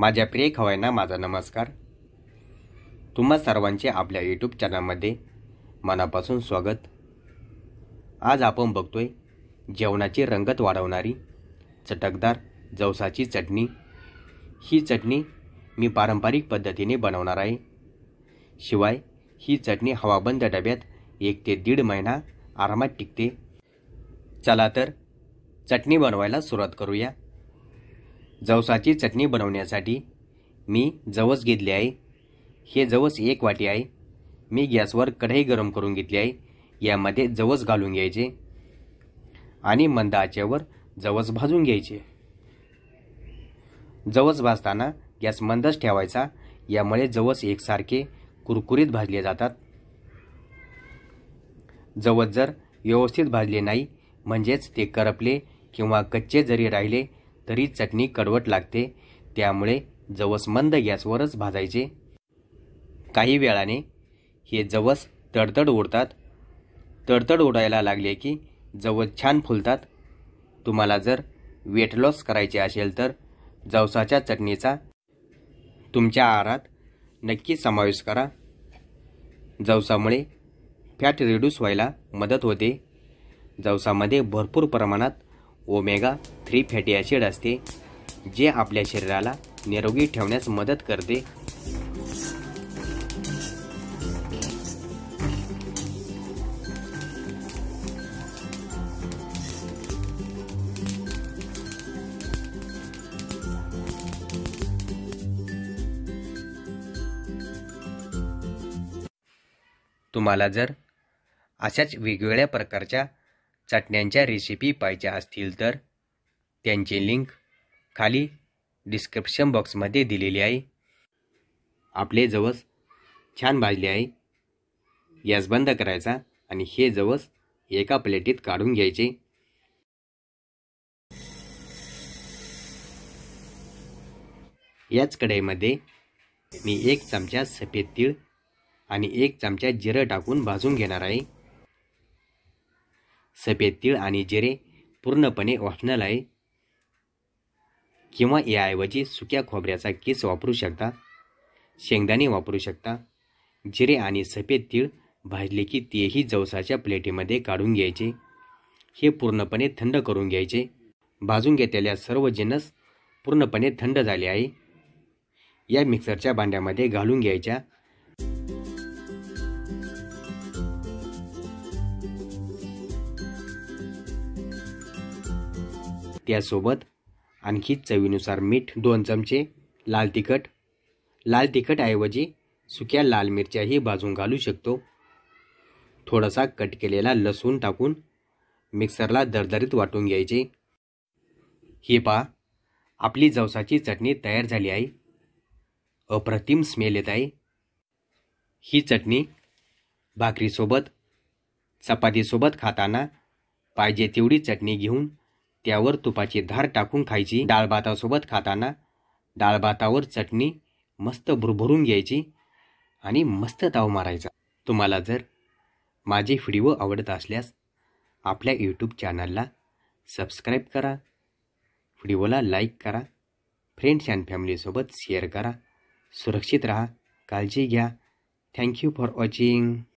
माझ्या प्रिय खवयांना माझा नमस्कार तुम्हा सर्वांचे आपल्या यूट्यूब चॅनलमध्ये मनापासून स्वागत आज आपण बघतोय जेवणाची रंगत वाढवणारी चटकदार जवसाची चटणी ही चटणी मी पारंपरिक पद्धतीने बनवणार आहे शिवाय ही चटणी हवाबंद डब्यात एक ते दीड महिना आरामात टिकते चला तर चटणी बनवायला सुरुवात करूया जवसाची चटणी बनवण्यासाठी मी जवस घेतले आहे हे जवस एक वाटी आहे मी गॅसवर कढई गरम करून घेतली आहे यामध्ये जवस घालून घ्यायचे आणि मंद आचेवर जवस भाजून घ्यायचे जवस भाजताना गॅस मंदच ठेवायचा यामुळे जवस एकसारखे कुरकुरीत भाजले जातात जवस जर व्यवस्थित भाजले नाही म्हणजेच ते करपले किंवा कच्चे जरी राहिले तरी चटणी कडवट लागते त्यामुळे जवस मंद गॅसवरच भाजायचे काही वेळाने हे जवस तडतड उडतात तडतड उडायला लागले की जवस छान फुलतात तुम्हाला जर वेट लॉस करायचे असेल तर जवसाच्या चटणीचा तुमच्या आहारात नक्की समावेश करा जवसामुळे फॅट रिड्यूस व्हायला मदत होते जवसामध्ये भरपूर प्रमाणात ओमेगा थ्री फॅटी ॲसिड असते जे आपल्या शरीराला निरोगी ठेवण्यास मदत करते तुम्हाला जर अशाच वेगवेगळ्या प्रकारच्या चटण्यांच्या रेसिपी पाहिजे असतील तर त्यांची लिंक खाली डिस्क्रिप्शन बॉक्समध्ये दिलेली आहे आपले जवस छान भाजले आहे गॅस बंद करायचा आणि हे जवस एका प्लेटीत काढून घ्यायचे याच कढईमध्ये मी एक चमचा सफेद तीळ आणि एक चमचा जिरं टाकून भाजून घेणार आहे सफेद तीळ आणि जिरे पूर्णपणे ऑप्शनल आहे किंवा याऐवजी सुक्या खोबऱ्याचा केस वापरू शकता शेंगदाणे वापरू शकता जिरे आणि सफेद तीळ भाजले की तेही जवसाच्या प्लेटीमध्ये काढून घ्यायचे हे पूर्णपणे थंड करून घ्यायचे भाजून घेतलेल्या सर्व जिनस पूर्णपणे थंड झाले आहे या मिक्सरच्या भांड्यामध्ये घालून घ्यायच्या त्यासोबत आणखी चवीनुसार मीठ दोन चमचे लाल तिखट लाल तिखटऐवजी सुक्या लाल मिरच्याही भाजून घालू शकतो थोडासा कट केलेला लसूण टाकून मिक्सरला दरदरीत वाटून घ्यायचे हे पा आपली जवसाची चटणी तयार झाली आहे अप्रतिम स्मेल येत आहे ही चटणी भाकरीसोबत चपातीसोबत खाताना पाहिजे तेवढी चटणी घेऊन त्यावर तुपाची धार टाकून खायची डाळभातासोबत खाताना डाळभातावर चटणी मस्त भुरभरून घ्यायची आणि मस्त ताव मारायचा तुम्हाला जर माझे व्हिडिओ आवडत असल्यास आपल्या यूट्यूब चॅनलला सबस्क्राईब करा व्हिडिओला लाईक करा फ्रेंड्स अँड फॅमिलीसोबत शेअर करा सुरक्षित राहा काळजी घ्या थँक्यू फॉर वॉचिंग